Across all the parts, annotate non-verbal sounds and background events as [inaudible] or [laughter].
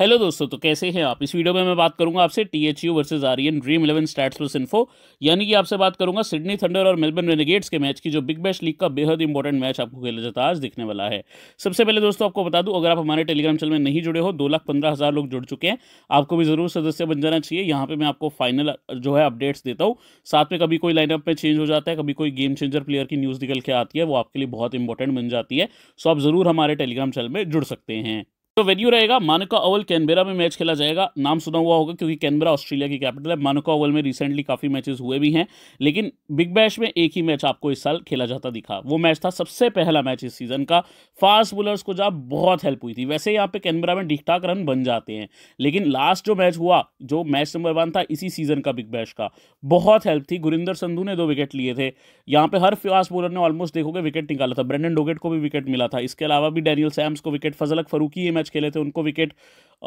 hello दोस्तों तो कैसे हैं आप इस वीडियो में मैं बात करूंगा आपसे टी एच यू वर्सेज आर्यन dream eleven stats plus info यानी कि आपसे बात करूंगा सिडनी थंडर और मेलबर्न रेनेगेट्स के मैच की जो बिग बैश लीग का बेहद इंपॉर्टेंट मैच आपको खेला जाता आज दिखने वाला है सबसे पहले दोस्तों आपको बता दूँ अगर आप हमारे टेलीग्राम चैनल में नहीं जुड़े हो दो लाख पंद्रह हज़ार लोग जुड़ चुके हैं आपको भी ज़रूर सदस्य बन जाना चाहिए यहाँ पर मैं आपको फाइनल जो है अपडेट्स देता हूँ साथ में कभी कोई लाइनअप में चेंज हो जाता है कभी कोई गेम चेंजर प्लेयर की न्यूज़ निकल के आती है वो आपके लिए बहुत इंपॉर्टेंट बन जाती है सो आप ज़रूर हमारे टेलीग्राम चैनल में जुड़ सकते हैं तो वेन्यू रहेगा मानका ओवल कैनबेरा में मैच खेला जाएगा नाम सुना हुआ होगा क्योंकि कैनबेरा ऑस्ट्रेलिया की कैपिटल है मानका ओवल में रिसेंटली काफ़ी मैचेस हुए भी हैं लेकिन बिग बैश में एक ही मैच आपको इस साल खेला जाता दिखा वो मैच था सबसे पहला मैच इस सीजन का फास्ट बोलर्स को जहाँ बहुत हेल्प हुई थी वैसे यहाँ पे कैनबेरा में डिकटाक रन बन जाते हैं लेकिन लास्ट जो मैच हुआ जो मैच नंबर वन था इसी सीजन का बिग बैश का बहुत हेल्प थी गुरिंदर संधू ने दो विकेट लिए थे यहाँ पे हर फास्ट बोलर ने ऑलमोस्ट देखोगे विकेट निकाला था ब्रेंडन डोगेट को भी विकेट मिला था इसके अलावा भी डेनियल सैम्स को विकेट फजलक फरूकी ये मैच मैच खेले थे उनको विकेट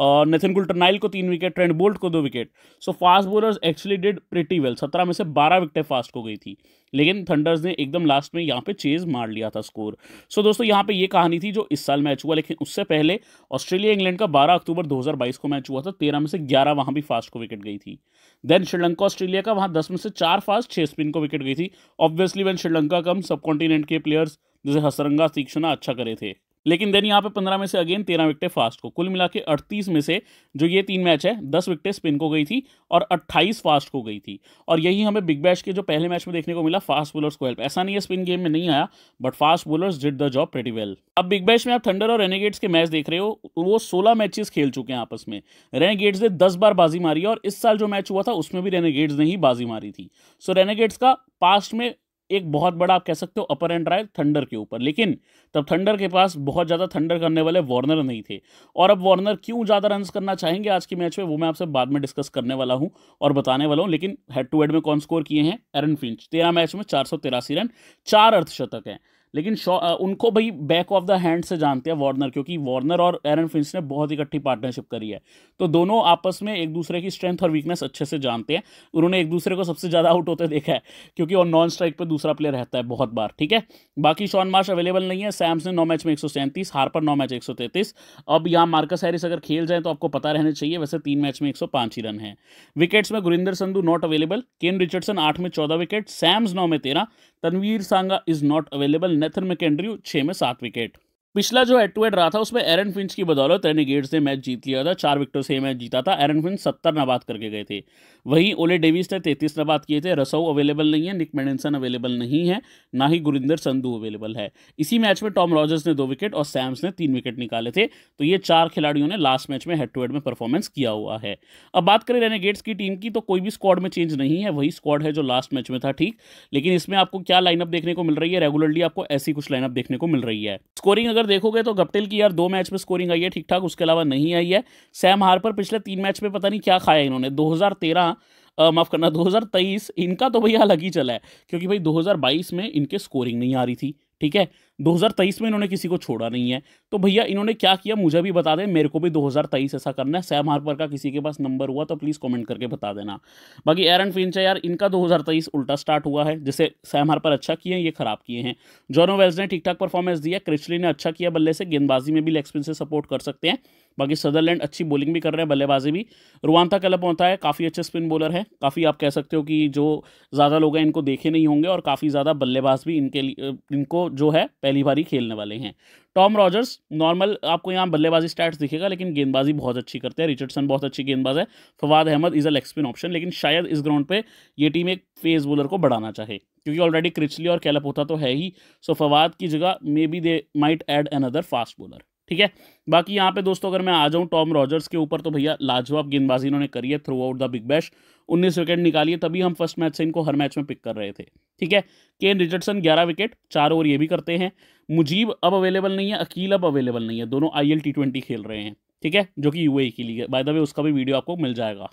और गुल्टर नाइल को तीन विकेट ट्रेंड बोल्ट को दो wicket so fast bowlers actually did pretty well सत्रह में से बारह विकेटें फास्ट को गई थी लेकिन थंडर्स ने एकदम लास्ट में यहाँ पे चेज मार लिया था स्कोर सो so, दोस्तों यहाँ पे ये कहानी थी जो इस साल मैच हुआ लेकिन उससे पहले ऑस्ट्रेलिया इंग्लैंड का 12 अक्टूबर 2022 को मैच हुआ था तेरह में से ग्यारह वहाँ भी फास्ट को विकेट गई थी देन श्रीलंका ऑस्ट्रेलिया का वहाँ दस में से चार फास्ट छः स्पिन को विकेट गई थी ऑब्वियसली वन श्रीलंका कम सब कॉन्टिनेंट के प्लेयर्स जैसे हसरंगा तीक्षणा अच्छा करे थे लेकिन देन यहाँ पे पंद्रह में से अगेन तेरह विकटे फास्ट को कुल मिला के अड़तीस में से जो ये तीन मैच है दस विकटे स्पिन को गई थी और अट्ठाईस फास्ट को गई थी और यही हमें बिग बैश के जो पहले मैच में देखने को मिला फास्ट बोलर्स को हेल्प ऐसा नहीं है स्पिन गेम में नहीं आया but fast bowlers did the job pretty well अब बिग बैश में आप थंडर और रेनेगेट्स के मैच देख रहे हो वो सोलह मैचेस खेल चुके हैं आपस में रेनेगेट्स ने दस बार बाजी मारी और इस साल जो मैच हुआ था उसमें भी रेनेगेट्स ने ही बाजी मारी थी सो रेनेगेट्स का पास्ट में एक बहुत बड़ा आप कह सकते हो अपर एंड राय थंडर के ऊपर लेकिन तब थंडर के पास बहुत ज़्यादा थंडर करने वाले वार्नर नहीं थे और अब वार्नर क्यों ज़्यादा रन करना चाहेंगे आज के मैच में वो मैं आपसे बाद में डिस्कस करने वाला हूँ और बताने वाला हूँ लेकिन हेड टू हेड में कौन स्कोर किए हैं एरन फिंच तेरह मैच में चार रन चार अर्धशतक हैं लेकिन उनको भाई बैक ऑफ द हैंड से जानते हैं वार्नर क्योंकि वार्नर और एरन फिंच ने बहुत इकट्ठी पार्टनरशिप करी है तो दोनों आपस में एक दूसरे की स्ट्रेंथ और वीकनेस अच्छे से जानते हैं उन्होंने एक दूसरे को सबसे ज़्यादा आउट होते देखा है क्योंकि और नॉन स्ट्राइक पर दूसरा प्लेयर रहता है बहुत बार ठीक है बाकी शॉन मार्श अवेलेबल नहीं है सैम्स ने नौ मैच में एक हार्पर नौ मैच एक अब यहाँ मार्कस हैरिस अगर खेल जाए तो आपको पता रहना चाहिए वैसे तीन मैच में एक ही रन है विकेट्स में Gurinder Sandhu not available Kane Richardson आठ में चौदह विकेट सैम्स नौ में तेरह Tanveer Sangha is not available Nathan McAndrew छः में सात विकेट पिछला जो हेड टू हेड रहा था उसमें एरन फिंच की बदौलत रेनिगेट्स ने मैच जीत लिया था चार विकेटों से मैच जीता था एरन फिंच सत्तर नबाद करके गए थे वहीं ओले डेविस ने तैंतीस नबाद किए थे रसो अवेलेबल नहीं है निक मेडेंसन अवेलेबल नहीं है ना ही गुरिंदर संधू अवेलेबल है इसी मैच में टॉम रॉजर्स ने दो विकेट और सैम्स ने तीन विकेट निकाले थे तो ये चार खिलाड़ियों ने लास्ट मैच में हेड टू हेड में परफॉर्मेंस किया हुआ है अब बात करें रेनिगेट्स की टीम की तो कोई भी स्क्वाड में चेंज नहीं है वही स्क्वाड है जो लास्ट मैच में था ठीक लेकिन इसमें आपको क्या लाइनअप देखने को मिल रही है रेगुलरली आपको ऐसी कुछ लाइनअप देखने को मिल रही है स्कोरिंग अगर अगर देखोगे तो गप्टिल की यार दो मैच में स्कोरिंग आई है ठीक ठाक उसके अलावा नहीं आई है सैम हार पर पिछले तीन मैच में पता नहीं क्या खाया इन्होंने 2013 माफ़ करना 2023 इनका तो भैया अलग ही चला है क्योंकि भाई 2022 में इनके स्कोरिंग नहीं आ रही थी ठीक है 2023 में इन्होंने किसी को छोड़ा नहीं है तो भैया इन्होंने क्या किया मुझे भी बता दें मेरे को भी 2023 ऐसा करना है सैम हार्पर का किसी के पास नंबर हुआ तो प्लीज़ कमेंट करके बता देना बाकी एरन फिंच है यार इनका 2023 उल्टा स्टार्ट हुआ है जैसे सैम हार्पर अच्छा किए हैं ये खराब किए हैं जॉनो वेल्स ने ठीक ठाक परफॉर्मेंस दिया क्रिचली ने अच्छा किया बल्ले से गेंदबाजी में भी लेग स्पिन से सपोर्ट कर सकते हैं बाकी सदरलैंड अच्छी बोलिंग भी कर रहे हैं बल्लेबाजी भी रुआंता क्लब होता है काफ़ी अच्छे स्पिन बॉलर है काफ़ी आप कह सकते हो कि जो ज़्यादा लोग हैं इनको देखे नहीं होंगे और काफ़ी ज़्यादा बल्लेबाज भी इनके लिए इनको जो है पहली बार ही खेलने वाले हैं टॉम रॉजर्स नॉर्मल आपको यहाँ बल्लेबाजी स्टार्ट दिखेगा लेकिन गेंदबाजी बहुत अच्छी करते हैं रिचर्डसन बहुत अच्छी गेंदबाज है Fawad Ahmed is a leg spin option लेकिन शायद इस ग्राउंड पर ये टीम एक फेस बॉलर को बढ़ाना चाहे क्योंकि ऑलरेडी क्रिचली और कैलप होता तो है ही सो फवाद की जगह maybe they might add another fast bowler ठीक है बाकी यहाँ पे दोस्तों अगर मैं आ जाऊँ टॉम रॉजर्स के ऊपर तो भैया लाजवाब गेंदबाजी इन्होंने करी है throughout the Big Bash उन्नीस विकेट निकाली है तभी हम फर्स्ट मैच से इनको हर मैच में पिक कर रहे थे ठीक है केन रिचर्डसन ग्यारह विकेट चार ओवर ये भी करते हैं मुजीब अब अवेलेबल नहीं है अकील अब अवेलेबल नहीं है दोनों आई खेल रहे हैं ठीक है जो कि यूएई की लीग है बाय द वे उसका भी वीडियो आपको मिल जाएगा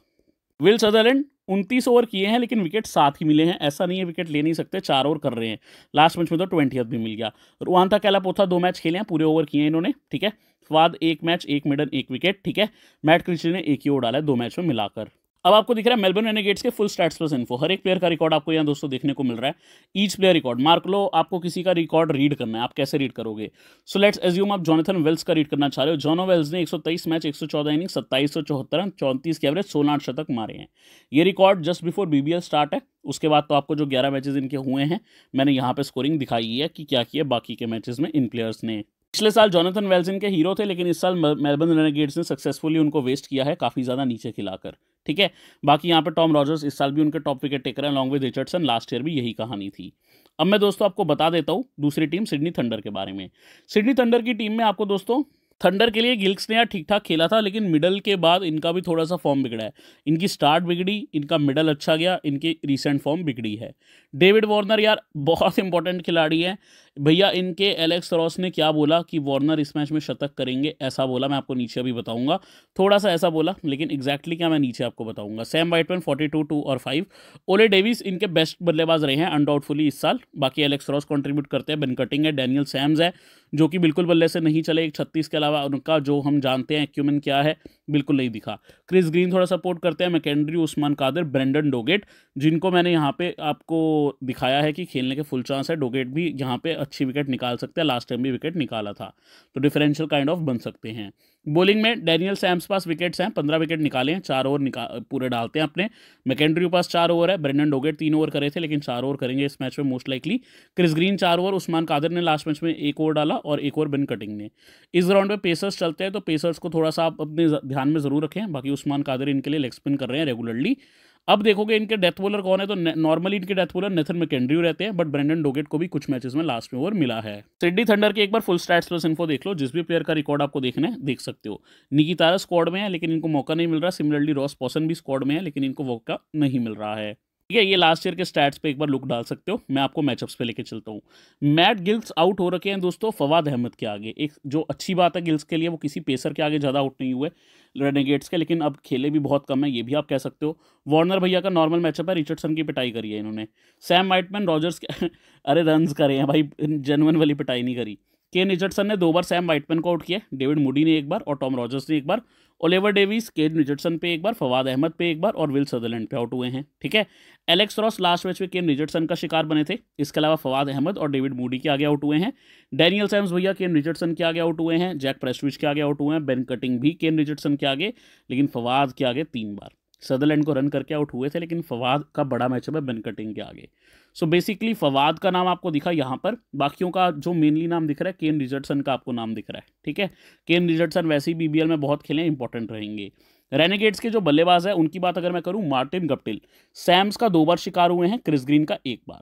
विल सदरलैंड उनतीस ओवर किए हैं लेकिन विकेट सात ही मिले हैं ऐसा नहीं है विकेट ले नहीं सकते चार ओवर कर रहे हैं लास्ट मैच में तो ट्वेंटी भी मिल गया रुआंता कैलापोथा दो मैच खेले हैं पूरे ओवर किए हैं इन्होंने ठीक है फवाद एक मैच एक मिडन एक विकेट ठीक है मैट क्रिस्टी ने एक ही ओवर डाला है दो मैच में मिलाकर अब आपको दिख रहा है मेलबर्न रेनेगेट्स के फुल स्टैट्स प्लस इन्फो हर एक प्लेयर का रिकॉर्ड आपको यहाँ दोस्तों देखने को मिल रहा है ईच प्लेयर रिकॉर्ड मार्क लो आपको किसी का रिकॉर्ड रीड करना है आप कैसे रीड करोगे सो लेट्स एज्यूम आप जॉनथन वेल्स का रीड करना चाह रहे हो जॉनो वेल्स ने एक मैच एक इनिंग सत्ताईस सौ चौहत्तर चौंतीस के एवरेज सोलह शतक मारे हैं ये record just before BBL start है उसके बाद तो आपको जो ग्यारह मैचेज इनके हुए हैं मैंने यहाँ पर स्कोरिंग दिखाई है कि क्या किया बाकी के मैचेज में इन प्लेयर्स ने पिछले साल जॉनथन वेल्स इनके हीरो थे लेकिन इस साल मेलबर्न रेनेगेट्स ने सक्सेसफुली उनको वेस्ट किया है काफ़ी ज़्यादा नीचे खिलाकर ठीक है बाकी यहाँ पे टॉम रॉजर्स इस साल भी उनके टॉप विकेट टेकर हैं long with Richardson last year भी यही कहानी थी अब मैं दोस्तों आपको बता देता हूँ दूसरी टीम सिडनी थंडर के बारे में सिडनी थंडर की टीम में आपको दोस्तों थंडर के लिए गिल्क्स ने यार ठीक ठाक खेला था लेकिन मिडल के बाद इनका भी थोड़ा सा फॉर्म बिगड़ा है इनकी स्टार्ट बिगड़ी इनका मिडल अच्छा गया इनकी रिसेंट फॉर्म बिगड़ी है डेविड वार्नर यार बहुत इंपॉर्टेंट खिलाड़ी है भैया इनके एलेक्स रॉस ने क्या बोला कि वार्नर इस मैच में शतक करेंगे ऐसा बोला मैं आपको नीचे अभी बताऊंगा थोड़ा सा ऐसा बोला लेकिन एग्जैक्टली क्या मैं नीचे आपको बताऊंगा Sam Whiteman forty two two और फाइव ओले डेविस इनके बेस्ट बल्लेबाज रहे हैं अनडाउटफुली इस साल बाकी एलेक्स रॉस कॉन्ट्रीब्यूट करते हैं बेनकटिंग है डैनियल सैम्स है जो कि बिल्कुल बल्ले से नहीं चले एक छत्तीस के अलावा उनका जो हम जानते हैं एक्यूमेंट क्या है बिल्कुल नहीं दिखा क्रिस ग्रीन थोड़ा सपोर्ट करते हैं McAndrew Usman Qadir Brendan Doggett जिनको मैंने यहाँ पे आपको दिखाया है कि खेलने के फुल चांस है डोगेट भी यहाँ पे अच्छी विकेट निकाल सकते हैं लास्ट टाइम भी विकेट निकाला था तो डिफरेंशियल काइंड ऑफ बन सकते हैं बॉलिंग में डैनियल सैम्स पास विकेट्स हैं पंद्रह विकेट निकाले हैं चार ओवर निकाल पूरे डालते हैं अपने मैकेंड्री के पास चार ओवर है ब्रेंडन डोगेट तीन ओवर करे थे लेकिन चार ओवर करेंगे इस मैच में मोस्ट लाइकली क्रिस ग्रीन चार ओवर उस्मान कादर ने लास्ट मैच में एक ओवर डाला और एक ओवर बिन कटिंग ने इस ग्राउंड में पेसर्स चलते हैं तो पेसर्स को थोड़ा सा आप अपने ध्यान में जरूर रखें बाकी उस्मान कादर इनके लिए लेग स्पिन कर रहे हैं रेगुलरली अब देखोगे इनके डेथ बॉलर कौन है तो नॉर्मली इनके डेथ बॉलर नेथन मैकेंड्रियो रहते हैं बट ब्रेंडन डोगेट को भी कुछ मैचेस में लास्ट में ओवर मिला है सिडी थंडर के एक बार फुल स्टैट्स प्लस इन्फो देख लो जिस भी प्लेयर का रिकॉर्ड आपको देखने देख सकते हो निकी तारा स्क्वाड में है लेकिन इनको मौका नहीं मिल रहा सिमिलरली रॉस पॉसन भी स्क्वाड में है लेकिन इनको मौका नहीं मिल रहा है ठीक है ये लास्ट ईयर के स्टैट्स पे एक बार लुक डाल सकते हो मैं आपको मैचअप्स पे लेके चलता हूँ मैट गिल्स आउट हो रखे हैं दोस्तों फवाद अहमद के आगे एक जो अच्छी बात है गिल्स के लिए वो किसी पेसर के आगे ज़्यादा आउट नहीं हुए रेनेगेट्स के लेकिन अब खेले भी बहुत कम है ये भी आप कह सकते हो वार्नर भैया का नॉर्मल मैचअप है रिचर्डसन की पिटाई करी है इन्होंने सैम वाइटमैन रॉजर्स के [laughs] अरे रन करे हैं भाई जेनवन वाली पिटाई नहीं करी केन रिचर्डसन ने दो बार सैम वाइटमैन को आउट किया डेविड मूडी ने एक बार और टॉम रॉजर्स ने एक बार ओलेवर डेविस केन रिचर्डसन पे एक बार फवाद अहमद पे एक बार और विल सदरलैंड पे आउट हुए हैं ठीक है एलेक्स रॉस लास्ट मैच में केन रिचर्डसन का शिकार बने थे इसके अलावा फवाद अहमद और डेविड मूडी के आगे आउट हुए हैं डैनियल सैम्स भैया केन रिचर्डसन के आगे आउट हुए हैं जैक प्रेस्टविच के आगे आउट हुए हैं बेन कटिंग भी केन रिचर्डसन के आगे लेकिन फवाद के आगे तीन बार सदरलैंड को रन करके आउट हुए थे लेकिन फवाद का बड़ा मैचअप है बेन कटिंग के आगे सो बेसिकली फवाद का नाम आपको दिखा यहाँ पर बाकियों का जो मेनली नाम दिख रहा है केन रिजर्टसन का आपको नाम दिख रहा है ठीक है केन रिजर्टसन वैसे ही बीबीएल में बहुत खेले इंपॉर्टेंट रहेंगे रेनेगेट्स के जो बल्लेबाज है उनकी बात अगर मैं करूँ मार्टिन गप्टिल सैम्स का दो बार शिकार हुए हैं क्रिस ग्रीन का एक बार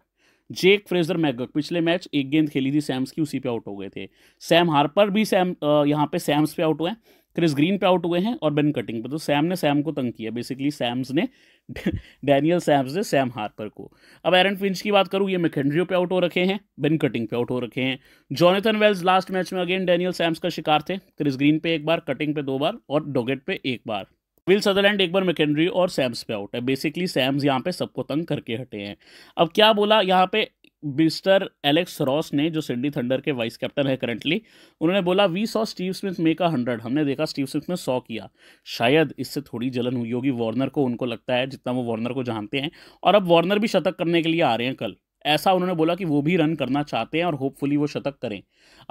जेक फ्रेजर मैगक पिछले मैच एक गेंद खेली थी सैम्स की उसी पे आउट हो गए थे सैम हार्पर भी सैम यहाँ पे सैम्स पे आउट हुए हैं क्रिस ग्रीन पे आउट हुए हैं और बेन कटिंग पे तो सैम ने सैम को तंग किया बेसिकली सैम्स ने डैनियल [laughs] सैम्स ने सैम हार्पर को अब एरन फिंच की बात करूँ ये मैकेंड्रियो पे आउट हो रखे हैं बेन कटिंग पे आउट हो रखे हैं जॉनिथन वेल्स लास्ट मैच में अगेन डैनियल सैम्स का शिकार थे क्रिस ग्रीन पे एक बार कटिंग पे दो बार और डोगेट पे एक बार विल सदरलैंड एक बार मैकेंड्री और सैम्स पे आउट है बेसिकली सैम्स यहाँ पे सबको तंग करके हटे हैं अब क्या बोला यहाँ पे मिस्टर एलेक्स रॉस ने जो सिडनी थंडर के वाइस कैप्टन है करंटली उन्होंने बोला we saw Steve Smith make का हंड्रेड हमने देखा स्टीव स्मिथ ने सौ किया शायद इससे थोड़ी जलन हुई होगी वार्नर को उनको लगता है जितना वो वार्नर को जानते हैं और अब वार्नर भी शतक करने के लिए आ रहे हैं कल ऐसा उन्होंने बोला कि वो भी रन करना चाहते हैं और होपफुली वो शतक करें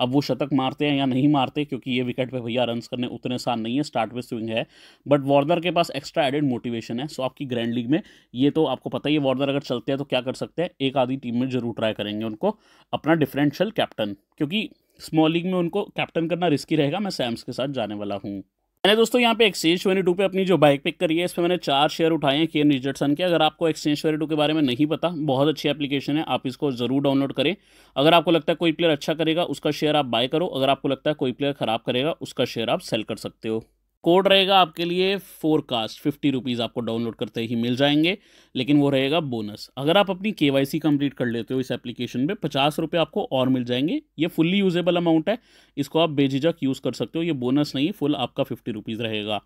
अब वो शतक मारते हैं या नहीं मारते क्योंकि ये विकेट पे भैया रन करने उतने आसान नहीं है स्टार्ट विथ स्विंग है बट वार्नर के पास एक्स्ट्रा एडेड मोटिवेशन है सो आपकी ग्रैंड लीग में ये तो आपको पता ही है वार्नर अगर चलते हैं तो क्या कर सकते हैं एक आधी टीम में जरूर ट्राई करेंगे उनको अपना डिफरेंशियल कैप्टन क्योंकि स्मॉल लीग में उनको कैप्टन करना रिस्की रहेगा मैं सैम्स के साथ जाने वाला हूँ मैंने दोस्तों यहाँ पे एक्सचेंज ट्वेंटी टू पर अपनी जो बाइक पिक करी है इसमें मैंने चार शेयर उठाए हैं के एन के अगर आपको एक्सचेंज ट्वेंटी टू के बारे में नहीं पता बहुत अच्छी एप्लीकेशन है आप इसको जरूर डाउनलोड करें अगर आपको लगता है कोई प्लेयर अच्छा करेगा उसका शेयर आप बाय करो अगर आपको लगता है कोई प्लेयर खराब करेगा उसका शेयर आप सेल कर सकते हो कोड रहेगा आपके लिए फोरकास्ट फिफ्टी रुपीज़ आपको डाउनलोड करते ही मिल जाएंगे लेकिन वो रहेगा बोनस अगर आप अपनी के वाई कंप्लीट कर लेते हो इस एप्लीकेशन में पचास रुपये आपको और मिल जाएंगे ये फुल्ली यूजेबल अमाउंट है इसको आप बेझिझक यूज़ कर सकते हो ये बोनस नहीं फुल आपका फिफ्टी रुपीज़ रहेगा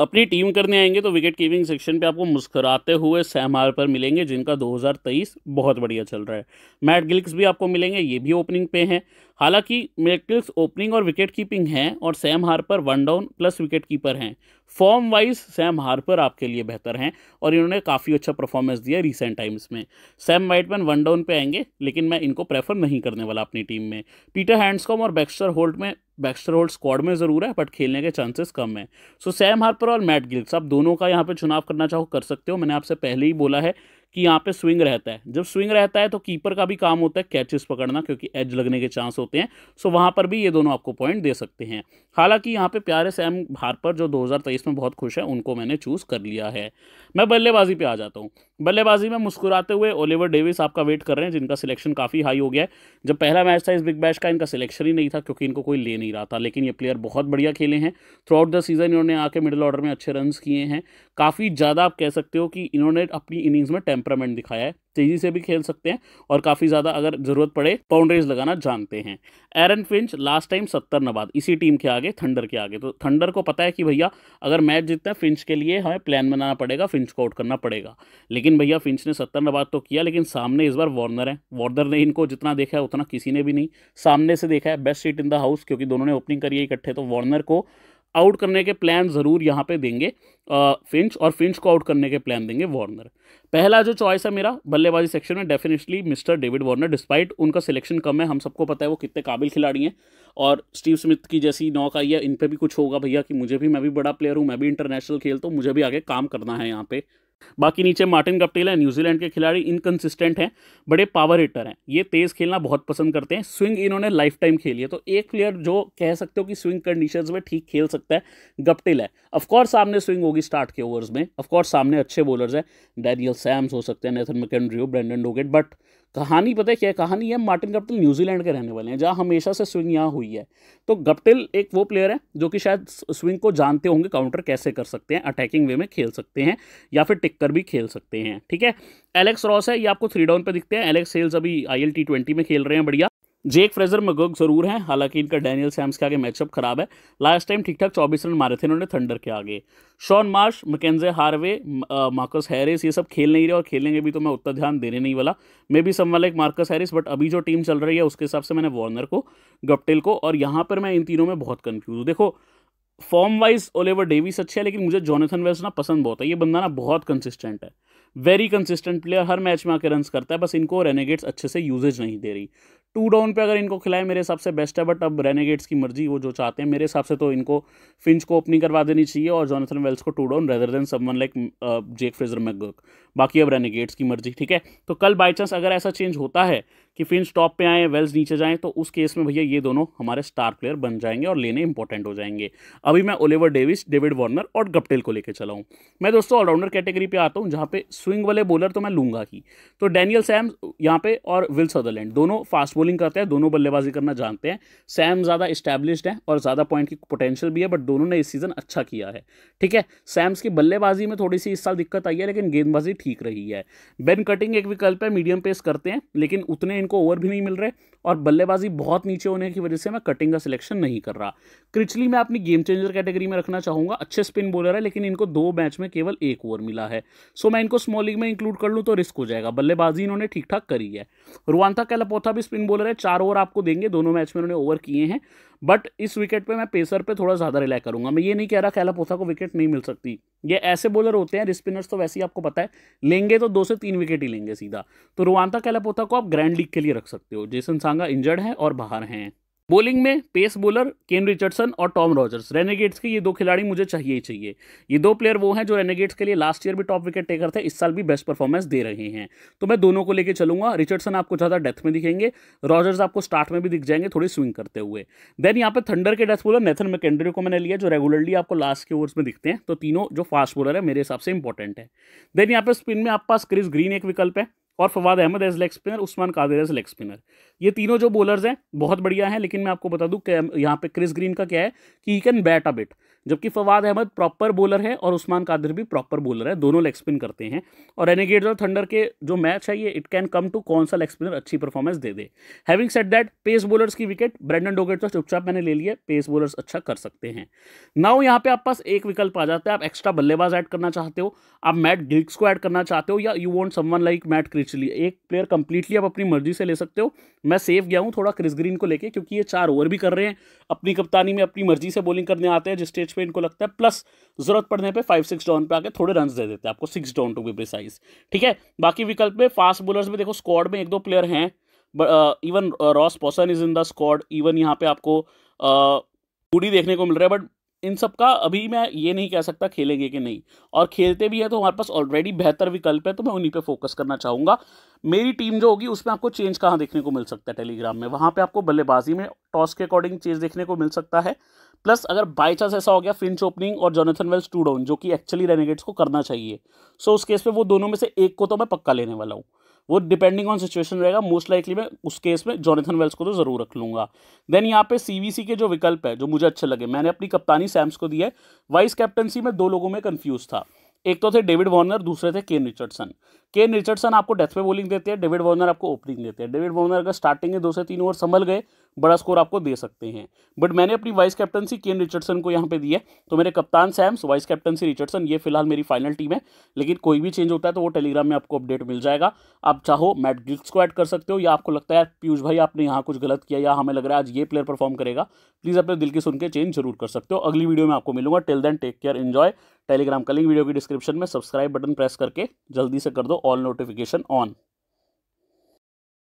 अपनी टीम करने आएंगे तो विकेट कीपिंग सेक्शन पे आपको मुस्कुराते हुए सहमार पर मिलेंगे जिनका 2023 बहुत बढ़िया चल रहा है मैट गिल्स भी आपको मिलेंगे ये भी ओपनिंग पे हैं हालांकि मेकल्स ओपनिंग और विकेट कीपिंग हैं और Sam Harper one down plus wicket keeper हैं फॉर्म वाइज सैम हार्पर आपके लिए बेहतर हैं और इन्होंने काफ़ी अच्छा परफॉर्मेंस दिया रिसेंट टाइम्स में सैम वाइटमैन वन डाउन पे आएंगे लेकिन मैं इनको प्रेफर नहीं करने वाला अपनी टीम में पीटर हैंड्सकॉम और बैक्स्टर होल्ड में बैक्स्टर होल्ड स्क्वाड में ज़रूर है बट खेलने के चांसेस कम है सो सैम हार्पर और मैट गिल्स आप दोनों का यहाँ पर चुनाव करना चाहो कर सकते हो मैंने आपसे पहले ही बोला है कि यहाँ पे स्विंग रहता है जब स्विंग रहता है तो कीपर का भी काम होता है कैचेस पकड़ना क्योंकि एज लगने के चांस होते हैं सो वहाँ पर भी ये दोनों आपको पॉइंट दे सकते हैं हालांकि यहाँ पे प्यारे सैम भारपर जो 2023 में बहुत खुश है उनको मैंने चूज़ कर लिया है मैं बल्लेबाजी पे आ जाता हूँ बल्लेबाजी में मुस्कुराते हुए ओलिवर डेविस आपका वेट कर रहे हैं जिनका सिलेक्शन काफ़ी हाई हो गया है जब पहला मैच था इस बिग बैश का इनका सिलेक्शन ही नहीं था क्योंकि इनको कोई ले नहीं रहा था लेकिन ये प्लेयर बहुत बढ़िया खेले हैं थ्रू आउट द सीज़न इन्होंने आके मिडिल ऑर्डर में अच्छे रन किए हैं काफ़ी ज़्यादा आप कह सकते हो कि इन्होंने अपनी इनिंग्स में टेम्परामेंट दिखाया है तेजी से भी खेल सकते हैं और काफ़ी ज़्यादा अगर ज़रूरत पड़े बाउंड्रीज लगाना जानते हैं एरन फिंच लास्ट टाइम सत्तर नबाद इसी टीम के आगे थंडर के आगे तो थंडर को पता है कि भैया अगर मैच जीतना है फिंच के लिए हमें प्लान बनाना पड़ेगा फिंच को आउट करना पड़ेगा लेकिन भैया फिंच ने सत्तर नबाद तो किया लेकिन सामने इस बार वार्नर है वार्नर ने इनको जितना देखा है उतना किसी ने भी नहीं सामने से देखा है best seat in the house क्योंकि दोनों ने ओपनिंग करी है इकट्ठे तो वार्नर को आउट करने के प्लान ज़रूर यहाँ पे देंगे फिंच और फिंच को आउट करने के प्लान देंगे वार्नर पहला जो चॉइस है मेरा बल्लेबाजी सेक्शन में definitely mister David Warner despite उनका सिलेक्शन कम है हम सबको पता है वो कितने काबिल खिलाड़ी हैं और स्टीव स्मिथ की जैसी नौक आई है इन पर भी कुछ होगा भैया कि मुझे भी मैं भी बड़ा प्लेयर हूँ मैं भी इंटरनेशनल खेलता हूँ मुझे भी आगे काम करना है यहाँ पर बाकी नीचे मार्टिन गप्टेला न्यूजीलैंड के खिलाड़ी इनकन्सिस्टेंट हैं बड़े पावर हिटर हैं ये तेज़ खेलना बहुत पसंद करते हैं स्विंग इन्होंने लाइफ टाइम खेली है तो एक प्लेयर जो कह सकते हो कि स्विंग कंडीशन में ठीक खेल सकता है गप्टेला है ऑफकोर्स सामने स्विंग होगी स्टार्ट के ओवर्स में ऑफकोर्स सामने अच्छे बॉलर्स हैं डैनियल सैम्स हो सकते हैं Nathan McAndrew Brendan Doggett but कहानी पता है क्या कहानी है मार्टिन गप्टिल न्यूजीलैंड के रहने वाले हैं जहाँ हमेशा से स्विंग यहाँ हुई है तो गप्टिल एक वो प्लेयर है जो कि शायद स्विंग को जानते होंगे काउंटर कैसे कर सकते हैं अटैकिंग वे में खेल सकते हैं या फिर टिककर भी खेल सकते हैं ठीक है एलेक्स रॉस है ये आपको थ्री डाउन पर दिखते हैं एलेक्स सेल्स अभी आई एल टी ट्वेंटी में खेल रहे हैं बढ़िया जेक फ्रेजर मगोग जरूर हैं हालांकि इनका डैनियल सैम्स के आगे मैचअप खराब है लास्ट टाइम ठीक ठाक चौबीस रन मारे थे इन्होंने थंडर के आगे Shaun Marsh Mackenzie Harvey Marcus Harris ये सब खेल नहीं रहे और खेलेंगे भी तो मैं उतना ध्यान देने नहीं वाला मे भी सम एक मार्कस हैरिस बट अभी जो टीम चल रही है उसके हिसाब से मैंने वार्नर को गप्टेल को और यहाँ पर मैं इन तीनों में बहुत कन्फ्यूज हूँ देखो फॉर्म वाइज ओलेवर डेविस अच्छे है लेकिन मुझे जोनेथन वेल्स ना पसंद बहुत है ये बंदा ना बहुत कंसिस्टेंट है वेरी कंसिस्टेंट प्लेयर हर मैच में आकर रन करता है बस इनको रेनेगेट्स अच्छे से यूजेज नहीं दे रही टू डाउन पे अगर इनको खिलाए मेरे हिसाब से बेस्ट है बट अब रेनेगेट्स की मर्जी वो जो चाहते हैं मेरे हिसाब से तो इनको फिंच को ओपनिंग करवा देनी चाहिए और जॉनथन वेल्स को two down rather than someone like Jake Fraser McGurk बाकी अब रेनेगेट्स की मर्जी ठीक है तो कल बाई चांस अगर ऐसा चेंज होता है कि फिंच टॉप पे आए वेल्स नीचे जाएँ तो उस केस में भैया ये दोनों हमारे स्टार प्लेयर बन जाएंगे और लेने इंपॉर्टेंट हो जाएंगे अभी मैं ओलेवर डेविस डेविड वार्नर और गप्टेल को लेकर चलाऊँ मैं दोस्तों ऑलराउंडर कैटेगरी पर आता हूँ जहाँ पे स्विंग वाले बॉलर तो मैं लूँगा ही तो डैनियल सैम यहाँ पे और विल सदरलैंड दोनों फास्ट बॉलिंग करते हैं दोनों बल्लेबाजी करना जानते हैं सैम ज़्यादा इस्टेब्लिश्ड है और ज़्यादा पॉइंट की पोटेंशियल भी है बट दोनों ने इस सीज़न अच्छा किया है ठीक है सैम्स की बल्लेबाजी में थोड़ी सी इस साल दिक्कत आई है लेकिन गेंदबाजी ठीक रही है बेन कटिंग एक विकल्प है मीडियम पेस करते हैं लेकिन उतने को ओवर भी नहीं मिल रहे और बल्लेबाजी बहुत नीचे होने की वजह से मैं कटिंग का सिलेक्शन नहीं कर रहा क्रिचली मैं अपनी गेम चेंजर कैटेगरी में रखना चाहूंगा अच्छे स्पिन बोलर है लेकिन इनको दो मैच में केवल एक ओवर मिला है सो मैं इनको स्मॉल लीग में इंक्लूड कर लूँ तो रिस्क हो जाएगा बल्लेबाजी इन्होंने ठीक ठाक करी है रुआंता कैलापोथा भी स्पिन बोलर है चार ओवर आपको देंगे दोनों मैच में उन्होंने ओवर किए हैं बट इस विकेट पे मैं पेसर पे थोड़ा ज़्यादा रिलाय करूंगा मैं ये नहीं कह रहा पोसा को विकेट नहीं मिल सकती ये ऐसे बॉलर होते हैं स्पिनर्स तो वैसे ही आपको पता है लेंगे तो दो से तीन विकेट ही लेंगे सीधा तो रुवांता खैलापोथा को आप ग्रैंड लीग के लिए रख सकते हो जेसन सांगा इंजर्ड है और बाहर हैं बॉलिंग में पेस बॉलर केन रिचर्डसन और टॉम रॉजर्स रेनेगेट्स के ये दो खिलाड़ी मुझे चाहिए ही चाहिए ये दो प्लेयर वो हैं जो रेनेगेट्स के लिए लास्ट ईयर भी टॉप विकेट टेकर थे इस साल भी बेस्ट परफॉर्मेंस दे रहे हैं तो मैं दोनों को लेकर चलूंगा रिचर्डसन आपको ज़्यादा डेथ में दिखेंगे रॉजर्स आपको स्टार्ट में भी दिख जाएंगे थोड़ी स्विंग करते हुए देन यहाँ पर थंडर के डेथ बॉलर नेथन मैकेंड्री को मैंने लिया जो रेगुलरली आपको लास्ट के ओवर्स में दिखते हैं तो तीनों जो फास्ट बॉलर है मेरे हिसाब से इंपॉर्टेंट है देन यहाँ पर स्पिन में आप पास क्रिस ग्रीन एक विकल्प है और Fawad Ahmed as leg spinner Usman Qadir as leg spinner ये तीनों जो बॉलर्स हैं बहुत बढ़िया हैं लेकिन मैं आपको बता दूँ यहाँ पे क्रिस ग्रीन का क्या है कि he can bat a bit जबकि फवाद अहमद प्रॉपर बॉलर है और उस्मान कादिर भी प्रॉपर बॉलर है दोनों लेग स्पिन करते हैं और रेनेगेड्स और थंडर के जो मैच है ये इट कैन कम टू कौन सा लेग स्पिनर अच्छी परफॉर्मेंस दे दे having set that pace bowlers की विकेट ब्रैंडन डोगेट तो चुपचाप मैंने ले लिया पेस बॉलर्स अच्छा कर सकते हैं नाउ यहाँ पे आप पास एक विकल्प आ जाता है आप एक्स्ट्रा बल्लेबाज ऐड करना चाहते हो आप मैट गिल्स को ऐड करना चाहते हो या you want someone like Matt Critchley एक प्लेयर कंप्लीटली आप अपनी मर्जी से ले सकते हो मैं सेफ गया हूँ थोड़ा क्रिस ग्रीन को लेके क्योंकि ये चार ओवर भी कर रहे हैं अपनी कप्तानी में अपनी मर्जी से बॉलिंग करने आते हैं जिस स्टेज पर इनको लगता है प्लस जरूरत पड़ने पर फाइव सिक्स डाउन पर आकर थोड़े रन दे देते हैं आपको सिक्स डाउन टू भी प्रिसाइज ठीक है बाकी विकल्प में फास्ट बॉलर्स में देखो स्क्वाड में एक दो प्लेयर हैं even Ross Pawson is in the squad even यहाँ पे आपको पूरी uh, देखने को मिल रहा है बट इन सब का अभी मैं ये नहीं कह सकता खेलेंगे कि नहीं और खेलते भी हैं तो हमारे पास ऑलरेडी बेहतर विकल्प है तो मैं उन्हीं पे फोकस करना चाहूँगा मेरी टीम जो होगी उसमें आपको चेंज कहाँ देखने को मिल सकता है टेलीग्राम में वहाँ पे आपको बल्लेबाजी में टॉस के अकॉर्डिंग चेंज देखने को मिल सकता है प्लस अगर बाई चांस ऐसा हो गया फिंच ओपनिंग और जोनेथन वेल्स टू डाउन जो कि एक्चुअली रेनेगेट्स को करना चाहिए सो उस केस पर वो दोनों में से एक को तो मैं पक्का लेने वाला हूँ वो डिपेंडिंग ऑन सिचुएशन रहेगा मोस्ट लाइकली मैं उस केस में जॉनथन वेल्स को तो ज़रूर रख लूंगा देन यहाँ पे सीवीसी के जो विकल्प है जो मुझे अच्छे लगे मैंने अपनी कप्तानी सैम्स को दी है वाइस कैप्टनसी में दो लोगों में कन्फ्यूज़ था एक तो थे डेविड वार्नर दूसरे थे केन रिचर्डसन केन रिचर्डसन आपको डेथ पे बॉलिंग देते हैं डेविड वॉर्नर आपको ओपनिंग देते हैं डेविड वॉर्नर अगर स्टार्टिंग है दो से तीन ओवर संभल गए बड़ा स्कोर आपको दे सकते हैं बट मैंने अपनी वाइस कैप्टनसी केन रिचर्डसन को यहाँ पे दी है तो मेरे कप्तान सैम्स वाइस कैप्टनसी रिचर्डसन ये फिलहाल मेरी फाइनल टीम है लेकिन कोई भी चेंज होता है तो वो टेलीग्राम में आपको अपडेट मिल जाएगा आप चाहो मैट गिल्स को ऐड कर सकते हो या आपको लगता है पीयूष भाई आपने यहाँ कुछ गलत किया या हमें लग रहा है आज ये प्लेयर परफॉर्म करेगा प्लीज़ अपने दिल की सुन के चेंज जरूर कर सकते हो अगली वीडियो में आपको मिलूंगा till then take care enjoy Telegram का लिंक वीडियो की डिस्क्रिप्शन में सब्सक्राइब बटन प्रेस करके जल्दी से कर दो all notification on